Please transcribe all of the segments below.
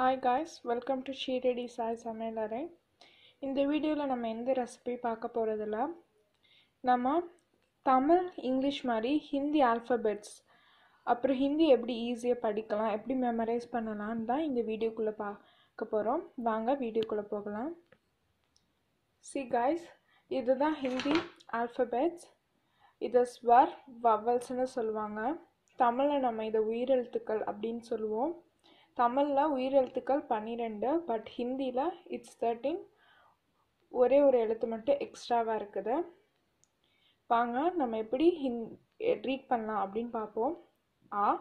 hi guys welcome to Shirdi Sai சமையலறை இந்த வீடியோவில் நம்ம எந்த ரெசிபி பார்க்க போகிறதில்ல நம்ம தமிழ் இங்கிலீஷ் மாதிரி ஹிந்தி ஆல்ஃபபெட்ஸ் அப்புறம் ஹிந்தி எப்படி ஈஸியாக படிக்கலாம் எப்படி மெமரைஸ் பண்ணலான்னு தான் இந்த வீடியோக்குள்ளே பார்க்க போகிறோம் வாங்க வீடியோக்குள்ளே போகலாம் சி காய்ஸ் இதுதான் ஹிந்தி ஆல்ஃபபெட்ஸ் இதை ஸ்வர் வவல்ஸ்னு சொல்லுவாங்க தமிழில் நம்ம இதை உயிரெழுத்துக்கள் அப்படின்னு சொல்லுவோம் தமிழில் உயிரெழுத்துக்கள் பன்னிரெண்டு பட் ஹிந்தியில் இட்ஸ் தேர்ட்டின் ஒரே ஒரு எழுத்து மட்டும் எக்ஸ்ட்ராவாக இருக்குது வாங்க நம்ம எப்படி ஹிந் ரீட் பண்ணலாம் அப்படின்னு பார்ப்போம் ஆ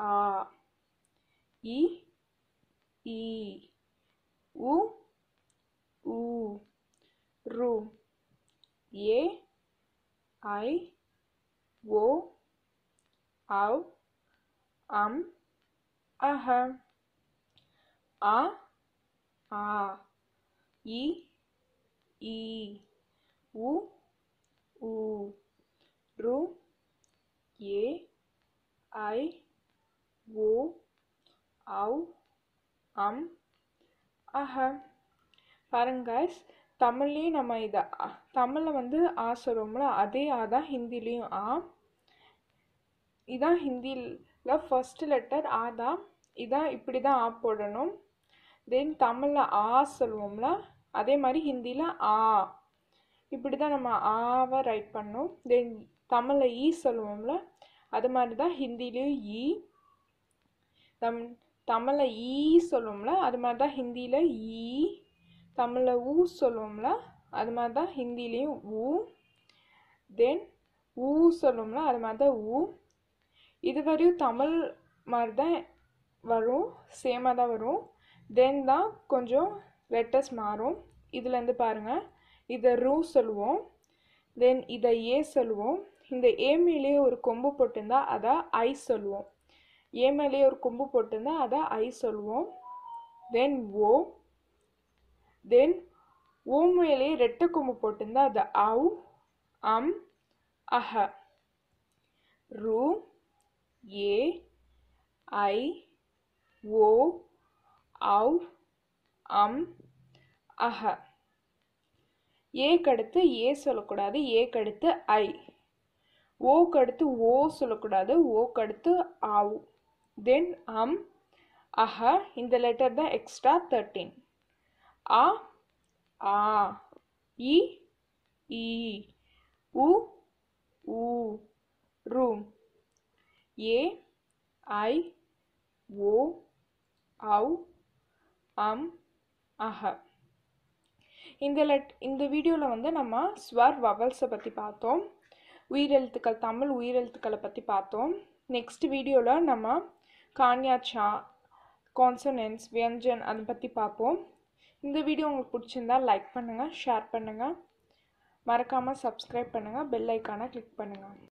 ஆ இ ஈ உ ஊ ஏ ஐ ஓ அவ் அம் அஹ அ ஆ இ ஈ உ ஊ ரு ஏ ஐ ஓ அவ் அம் அஹ பாருங்க கைஸ் தமிழ்லேயும் நம்ம இதை தமிழில் வந்து ஆ சொல்கிறோம்ல அதே ஆ தான் ஹிந்திலேயும் ஆ இதான் ஹிந்தியில் ஃபஸ்ட்டு லெட்டர் ஆ தான் இதான் இப்படி தான் ஆ போடணும் தென் தமிழில் ஆ சொல்லுவோம்ல அதே மாதிரி ஹிந்தியில் ஆ இப்படி தான் நம்ம ஆவை ரைட் பண்ணோம் தென் தமிழில் ஈ சொல்லுவோம்ல அது மாதிரி தான் ஹிந்திலையும் ஈ தம் தமிழில் ஈ சொல்லுவோம்ல அது மாதிரி தான் ஹிந்தியில் ஈ தமிழில் ஊ சொல்லுவோம்ல அது மாதிரி தான் ஹிந்திலேயும் ஊ தென் ஊ சொல்லுவோம்ல அது மாதிரி தான் ஊ இதுவரையும் தமிழ் மாதிரி தான் வரும் சேமாக தான் வரும் தென் தான் கொஞ்சம் லெட்டர்ஸ் மாறும் இதுலேருந்து பாருங்கள் இதை ரூ சொல்லுவோம் தென் இதை ஏ சொல்லுவோம் இந்த ஏ மேலேயே ஒரு கொம்பு போட்டிருந்தா அதை ஐ சொல்லுவோம் ஏ மேலேயே ஒரு கொம்பு போட்டிருந்தால் அதை ஐ சொல்லுவோம் தென் ஓ தென் ஓ மேலேயே ரெட்டை கொம்பு போட்டிருந்தால் அது அவு அம் அஹ ரூ ஏ ஐ ஓ அவ் அம் அஹ அடுத்து ஏ சொல்லக்கூடாது அடுத்து ஐ அடுத்து ஓ சொல்லக்கூடாது அடுத்து அவ் தென் அம் அஹ இந்த லெட்டர் தான் எக்ஸ்ட்ரா தேர்ட்டீன் ஆ ஆ இ உ உ ரூம் ஏ ஐ ஓ அவ் அம் அஹ இந்த லெட் இந்த வீடியோவில் வந்து நம்ம ஸ்வர் வவல்ஸை பற்றி பார்த்தோம் உயிரெழுத்துக்கள் தமிழ் உயிரெழுத்துக்களை பற்றி பார்த்தோம் நெக்ஸ்ட் வீடியோவில் நம்ம கான்யாச்சா கான்சனன்ஸ் வியஞ்சன் அதை பற்றி பார்ப்போம் இந்த வீடியோ உங்களுக்கு பிடிச்சிருந்தா லைக் பண்ணுங்கள் ஷேர் பண்ணுங்கள் மறக்காமல் சப்ஸ்கிரைப் பண்ணுங்கள் பெல் ஐக்கானை கிளிக் பண்ணுங்கள்